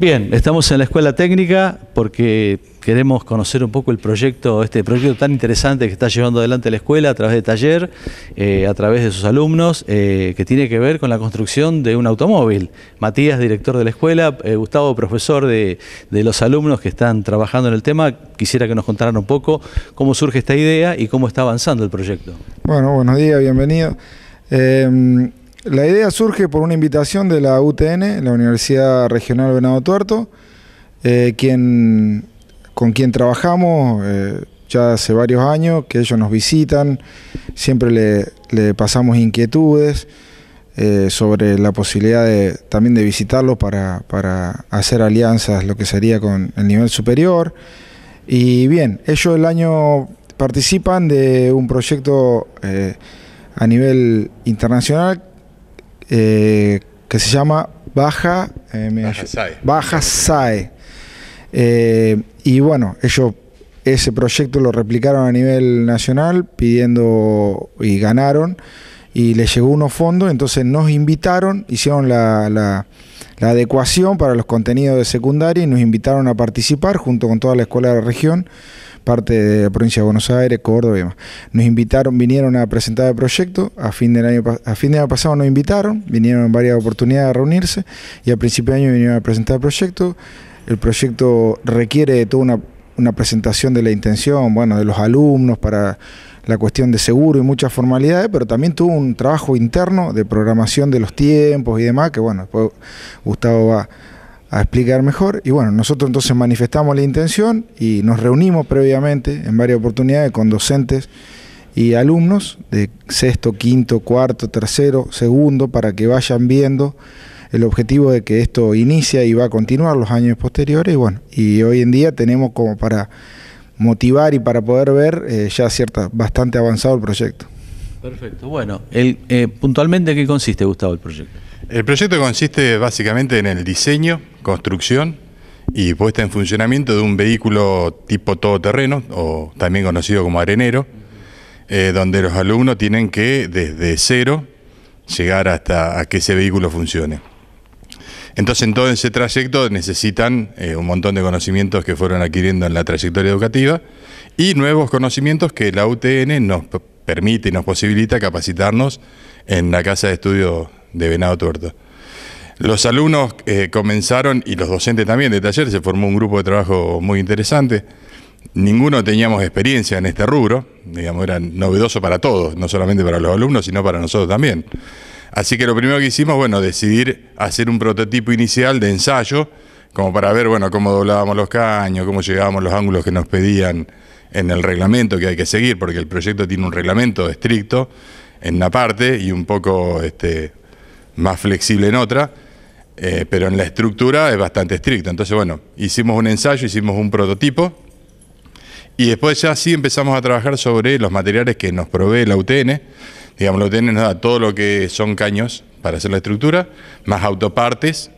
Bien, estamos en la Escuela Técnica porque queremos conocer un poco el proyecto, este proyecto tan interesante que está llevando adelante la escuela a través de taller, eh, a través de sus alumnos, eh, que tiene que ver con la construcción de un automóvil. Matías, director de la escuela, eh, Gustavo, profesor de, de, los alumnos que están trabajando en el tema, quisiera que nos contaran un poco cómo surge esta idea y cómo está avanzando el proyecto. Bueno, buenos días, bienvenido. La idea surge por una invitación de la UTN, la Universidad Regional Venado Tuerto, eh, quien, con quien trabajamos eh, ya hace varios años, que ellos nos visitan, siempre le, pasamos inquietudes eh, sobre la posibilidad de, también de visitarlos para, para hacer alianzas, lo que sería con el nivel superior. Y bien, ellos el año participan de un proyecto a nivel internacional eh, que se llama Baja, eh, SAE. Eh, y bueno, ellos ese proyecto lo replicaron a nivel nacional pidiendo y ganaron y les llegó unos fondos, entonces nos invitaron, hicieron la, la adecuación para los contenidos de secundaria y nos invitaron a participar junto con toda la escuela de la región parte de la provincia de Buenos Aires, Córdoba y demás. Nos invitaron, vinieron a presentar el proyecto, a fin de año, a fin año pasado nos invitaron, vinieron en varias oportunidades a reunirse y a principio de año vinieron a presentar el proyecto. El proyecto requiere de toda una, una presentación de la intención, bueno, de los alumnos para la cuestión de seguro y muchas formalidades, pero también tuvo un trabajo interno de programación de los tiempos y demás, que bueno, después Gustavo va a explicar mejor. Y bueno, nosotros entonces manifestamos la intención y nos reunimos previamente en varias oportunidades con docentes y alumnos de sexto, quinto, cuarto, tercero, segundo, para que vayan viendo el objetivo de que esto inicia y va a continuar los años posteriores. Y bueno, y hoy en día tenemos como para motivar y para poder ver eh, ya cierta, bastante avanzado el proyecto. Perfecto. Bueno, el, eh, puntualmente, ¿qué consiste, Gustavo, el proyecto? El proyecto consiste básicamente en el diseño, construcción y puesta en funcionamiento de un vehículo tipo todoterreno, o también conocido como arenero, eh, donde los alumnos tienen que, desde cero, llegar hasta que ese vehículo funcione. Entonces, en todo ese trayecto necesitan eh, un montón de conocimientos que fueron adquiriendo en la trayectoria educativa y nuevos conocimientos que la UTN nos permite y nos posibilita capacitarnos en la Casa de Estudios de Venado Tuerto. Los alumnos eh, comenzaron, y los docentes también de taller, se formó un grupo de trabajo muy interesante. Ninguno teníamos experiencia en este rubro, digamos, era novedoso para todos, no solamente para los alumnos, sino para nosotros también. Así que lo primero que hicimos, bueno, decidir hacer un prototipo inicial de ensayo, como para ver, bueno, cómo doblábamos los caños, cómo llegábamos los ángulos que nos pedían en el reglamento que hay que seguir, porque el proyecto tiene un reglamento estricto en una parte y un poco este, más flexible en otra, eh, pero en la estructura es bastante estricta. Entonces, bueno, hicimos un ensayo, hicimos un prototipo y después ya sí empezamos a trabajar sobre los materiales que nos provee la UTN. Digamos, la UTN nos da todo lo que son caños para hacer la estructura, más autopartes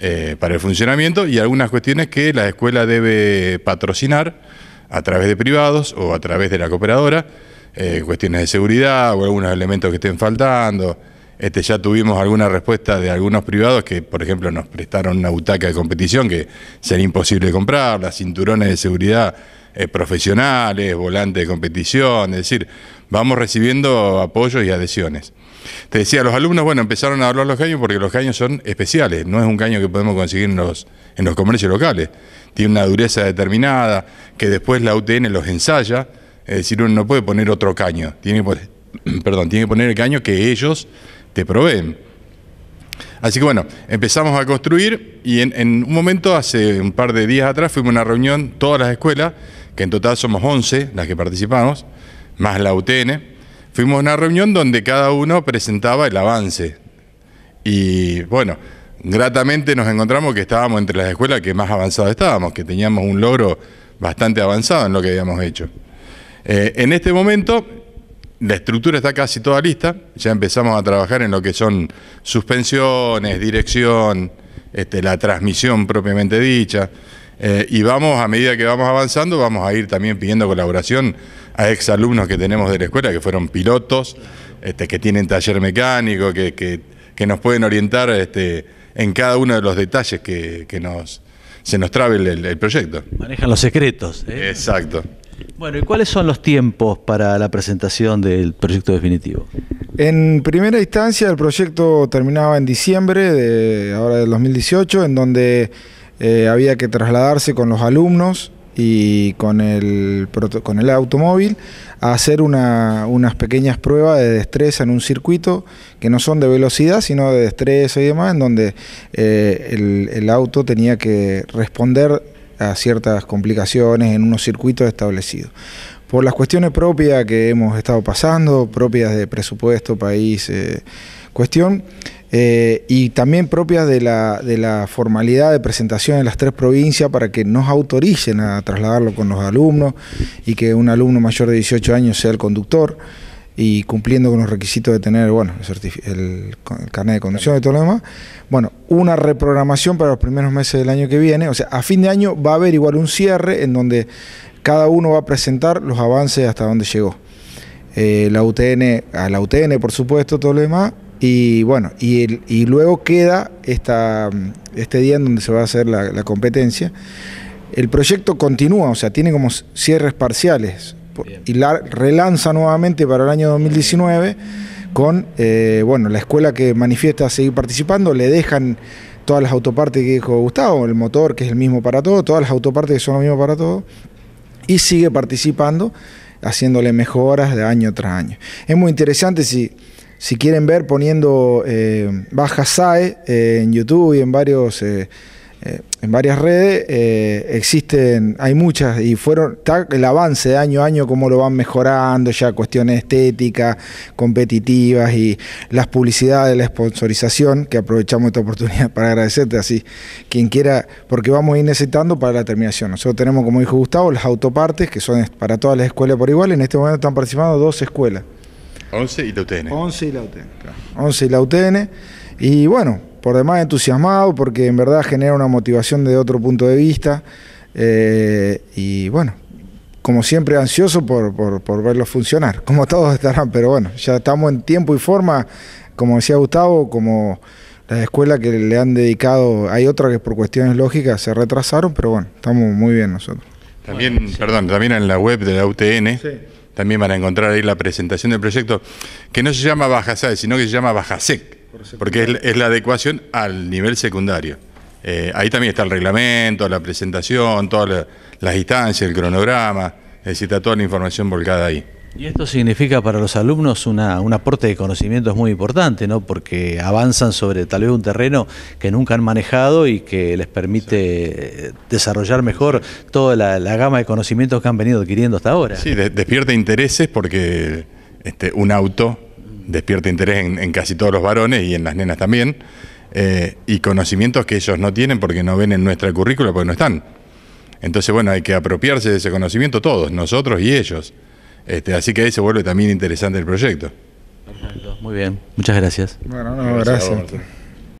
eh, para el funcionamiento y algunas cuestiones que la escuela debe patrocinar a través de privados o a través de la cooperadora, eh, cuestiones de seguridad o algunos elementos que estén faltando. Este, ya tuvimos alguna respuesta de algunos privados que, por ejemplo, nos prestaron una butaca de competición que sería imposible comprar, las cinturones de seguridad eh, profesionales, volantes de competición, es decir, vamos recibiendo apoyos y adhesiones. Te decía, los alumnos, bueno, empezaron a hablar los caños porque los caños son especiales, no es un caño que podemos conseguir en los, comercios locales. Tiene una dureza determinada, que después la UTN los ensaya, es decir, uno no puede poner otro caño, tiene perdón, tiene que poner el caño que ellos te proveen. Así que bueno, empezamos a construir y en, un momento, hace un par de días atrás, fuimos a una reunión, todas las escuelas, que en total somos 11 las que participamos, más la UTN, fuimos a una reunión donde cada uno presentaba el avance. Y bueno, gratamente nos encontramos que estábamos entre las escuelas que más avanzadas estábamos, que teníamos un logro bastante avanzado en lo que habíamos hecho. Eh, en este momento la estructura está casi toda lista, ya empezamos a trabajar en lo que son suspensiones, dirección, este, la transmisión propiamente dicha, eh, y vamos, a medida que vamos avanzando, vamos a ir también pidiendo colaboración a exalumnos que tenemos de la escuela, que fueron pilotos, este, que tienen taller mecánico, que, que, nos pueden orientar este, en cada uno de los detalles que, que nos, se nos trabe el, el proyecto. Manejan los secretos. ¿eh? Exacto. Bueno, ¿y cuáles son los tiempos para la presentación del proyecto definitivo? En primera instancia, el proyecto terminaba en diciembre de ahora del 2018, en donde eh, había que trasladarse con los alumnos y con el, con el automóvil a hacer unas pequeñas pruebas de destreza en un circuito que no son de velocidad, sino de destreza y demás, en donde eh, el, el, auto tenía que responder a ciertas complicaciones en unos circuitos establecidos. Por las cuestiones propias que hemos estado pasando, propias de presupuesto, país, eh, cuestión, eh, y también propias de la, de la formalidad de presentación en las tres provincias para que nos autoricen a trasladarlo con los alumnos y que un alumno mayor de 18 años sea el conductor y cumpliendo con los requisitos de tener, bueno, el, carnet de conducción y todo lo demás. Bueno, una reprogramación para los primeros meses del año que viene. O sea, a fin de año va a haber igual un cierre en donde cada uno va a presentar los avances hasta donde llegó. Eh, la UTN, a la UTN, por supuesto, todo lo demás. Y bueno, y, luego queda este día en donde se va a hacer la, la competencia. El proyecto continúa, o sea, tiene como cierres parciales y la relanza nuevamente para el año 2019 con eh, bueno, la escuela que manifiesta seguir participando, le dejan todas las autopartes que dijo Gustavo, el motor que es el mismo para todo, todas las autopartes que son lo mismo para todos, y sigue participando, haciéndole mejoras de año tras año. Es muy interesante si, si quieren ver poniendo eh, bajas baja SAE eh, en YouTube y en varios... Eh, en varias redes, eh, existen, hay muchas y fueron, está el avance de año a año, cómo lo van mejorando, ya cuestiones estéticas, competitivas y las publicidades, la sponsorización, que aprovechamos esta oportunidad para agradecerte, así quien quiera, porque vamos a ir necesitando para la terminación. Nosotros tenemos, como dijo Gustavo, las autopartes, que son para todas las escuelas por igual, y en este momento están participando dos escuelas. 11 y la UTN. 11 y la UTN, 11 y la UTN, y bueno por demás entusiasmado porque en verdad genera una motivación de otro punto de vista eh, y bueno, como siempre ansioso por, por, funcionar, como todos estarán, pero bueno, ya estamos en tiempo y forma, como decía Gustavo, como las escuelas que le han dedicado, hay otra que por cuestiones lógicas se retrasaron, pero bueno, estamos muy bien nosotros. También, perdón, también en la web de la UTN. también van a encontrar ahí la presentación del proyecto, que no se llama Bajasade, sino que se llama Bajasec porque es, la adecuación al nivel secundario. Eh, ahí también está el reglamento, la presentación, todas las instancias, el cronograma, necesita toda la información volcada ahí. Y esto significa para los alumnos un aporte de conocimientos muy importante, ¿no? Porque avanzan sobre tal vez un terreno que nunca han manejado y que les permite desarrollar mejor toda la, gama de conocimientos que han venido adquiriendo hasta ahora. Sí, despierta intereses porque este, un auto despierta interés en, casi todos los varones y en las nenas también, eh, y conocimientos que ellos no tienen porque no ven en nuestra currícula, porque no están. Entonces, bueno, hay que apropiarse de ese conocimiento todos, nosotros y ellos. Este, así que ahí se vuelve también interesante el proyecto. Perfecto, muy bien, muchas gracias. Bueno, gracias.